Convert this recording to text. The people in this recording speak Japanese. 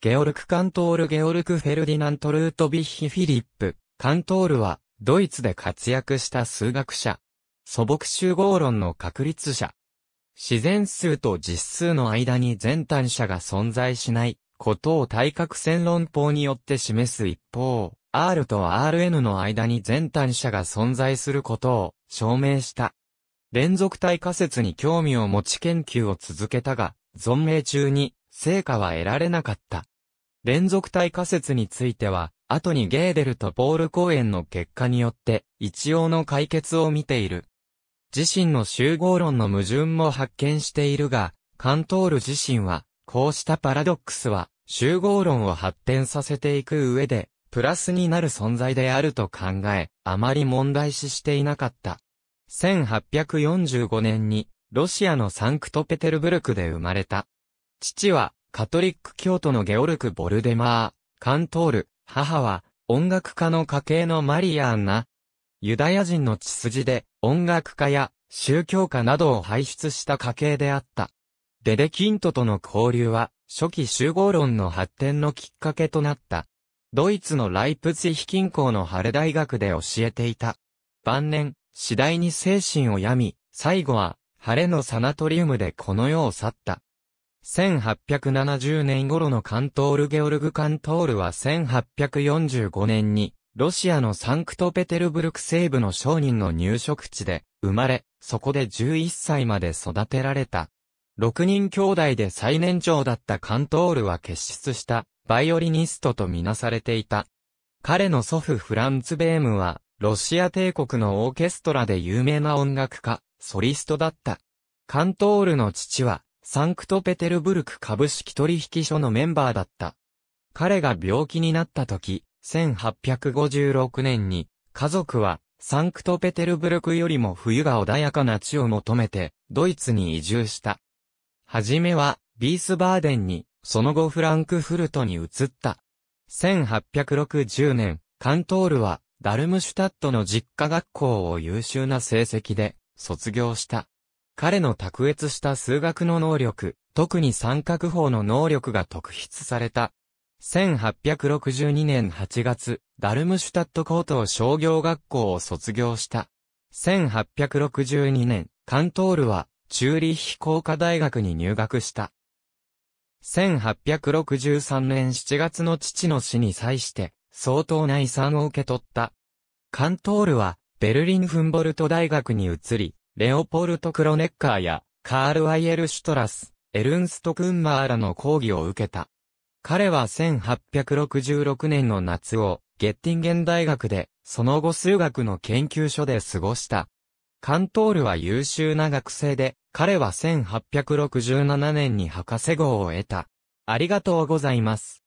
ゲオルク・カントール・ゲオルク・フェルディナント・ルートビッヒ・フィリップ。カントールは、ドイツで活躍した数学者。素朴集合論の確立者。自然数と実数の間に全単者が存在しないことを対角線論法によって示す一方、R と Rn の間に全単者が存在することを証明した。連続体仮説に興味を持ち研究を続けたが、存命中に成果は得られなかった。連続体仮説については、後にゲーデルとポール・公演の結果によって、一応の解決を見ている。自身の集合論の矛盾も発見しているが、カントール自身は、こうしたパラドックスは、集合論を発展させていく上で、プラスになる存在であると考え、あまり問題視していなかった。1845年に、ロシアのサンクトペテルブルクで生まれた。父は、カトリック教徒のゲオルク・ボルデマー、カントール、母は、音楽家の家系のマリアンナ。ユダヤ人の血筋で、音楽家や、宗教家などを輩出した家系であった。デデキントとの交流は、初期集合論の発展のきっかけとなった。ドイツのライプツィヒ近郊のハレ大学で教えていた。晩年、次第に精神を病み、最後は、晴れのサナトリウムでこの世を去った。1870年頃のカントール・ゲオルグ・カントールは1845年に、ロシアのサンクトペテルブルク西部の商人の入植地で生まれ、そこで11歳まで育てられた。6人兄弟で最年長だったカントールは結出したバイオリニストとみなされていた。彼の祖父フランツ・ベームは、ロシア帝国のオーケストラで有名な音楽家、ソリストだった。カントールの父は、サンクトペテルブルク株式取引所のメンバーだった。彼が病気になった時、1856年に、家族は、サンクトペテルブルクよりも冬が穏やかな地を求めて、ドイツに移住した。はじめは、ビースバーデンに、その後フランクフルトに移った。1860年、カントールは、ダルムシュタットの実家学校を優秀な成績で、卒業した。彼の卓越した数学の能力、特に三角法の能力が特筆された。1862年8月、ダルムシュタット高等商業学校を卒業した。1862年、カントールは、チューリッヒ工科大学に入学した。1863年7月の父の死に際して、相当な遺産を受け取った。カントールは、ベルリンフンボルト大学に移り、レオポルト・クロネッカーや、カール・ワイエル・シュトラス、エルンスト・クンマーらの講義を受けた。彼は1866年の夏を、ゲッティンゲン大学で、その後数学の研究所で過ごした。カントールは優秀な学生で、彼は1867年に博士号を得た。ありがとうございます。